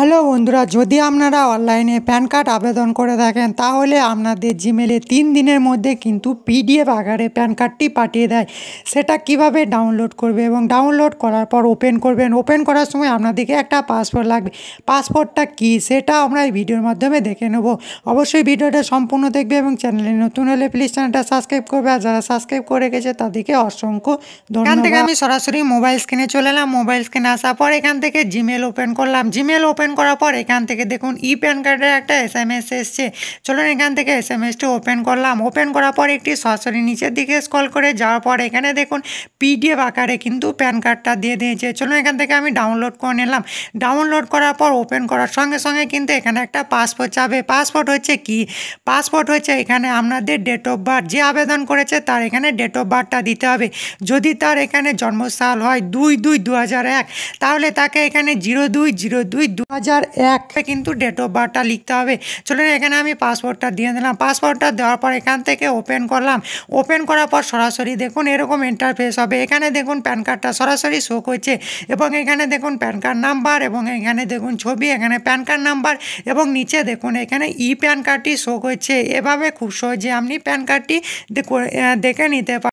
hello বন্ধুরা যদি আপনারা অনলাইনে প্যান কার্ড আবেদন করে থাকেন তাহলে আপনাদের জিমেলে তিন দিনের মধ্যে কিন্তু পিডিএফ আকারে প্যান কার্ডটি পাঠিয়ে দেয় সেটা কিভাবে ডাউনলোড করবে এবং ডাউনলোড করার পর ওপেন করবেন ওপেন করার সময় আপনাদেরকে একটা পাসপোর্ট লাগবে পাসপোর্টটা কি সেটা আমরা এই ভিডিওর মাধ্যমে দেখে নেব অবশ্যই ভিডিওটা সম্পূর্ণ দেখবে এবং চ্যানেলে নতুন হলে প্লিজ চ্যানেলটা সাবস্ক্রাইব করবে আর যারা সাবস্ক্রাইব করে গেছে তাদেরকে অসংখ্য ধন্যবাদ থেকে আমি সরাসরি মোবাইল স্ক্রিনে চলে এলাম মোবাইল স্ক্রিনে আসার পর এখান থেকে জিমেল ওপেন করলাম জিমেল ওপেন ওপেন করার পর এখান থেকে দেখুন ই প্যান কার্ডের একটা এস এম এস এসছে চলুন এখান থেকে এস এম এসটি ওপেন করলাম ওপেন করার পর একটি সরাসরি নিচের দিকে স্কল করে যাওয়ার পর এখানে দেখুন পিডিএফ আকারে কিন্তু প্যান কার্ডটা দিয়ে দিয়েছে চলুন এখান থেকে আমি ডাউনলোড করে নিলাম ডাউনলোড করার পর ওপেন করার সঙ্গে সঙ্গে কিন্তু এখানে একটা পাসপোর্ট চাবে পাসপোর্ট হচ্ছে কি পাসপোর্ট হচ্ছে এখানে আপনাদের ডেট অফ বার্থ যে আবেদন করেছে তার এখানে ডেট অফ বার্থটা দিতে হবে যদি তার এখানে জন্মসাল হয় দুই দুই দু তাহলে তাকে এখানে জিরো দুই জিরো দুই হাজার কিন্তু ডেট অফ বার্থটা লিখতে হবে চলুন এখানে আমি পাসওয়ার্ডটা দিয়ে দিলাম পাসওয়ার্ডটা দেওয়ার পর এখান থেকে ওপেন করলাম ওপেন করার পর সরাসরি দেখুন এরকম ইন্টারফেস হবে এখানে দেখুন প্যান কার্ডটা সরাসরি শো করছে এবং এখানে দেখুন প্যান কার্ড নাম্বার এবং এখানে দেখুন ছবি এখানে প্যান কার্ড নাম্বার এবং নিচে দেখুন এখানে ই প্যান কার্ডটি শো করছে এভাবে খুব সহজে আপনি প্যান কার্ডটি দেখে নিতে পারেন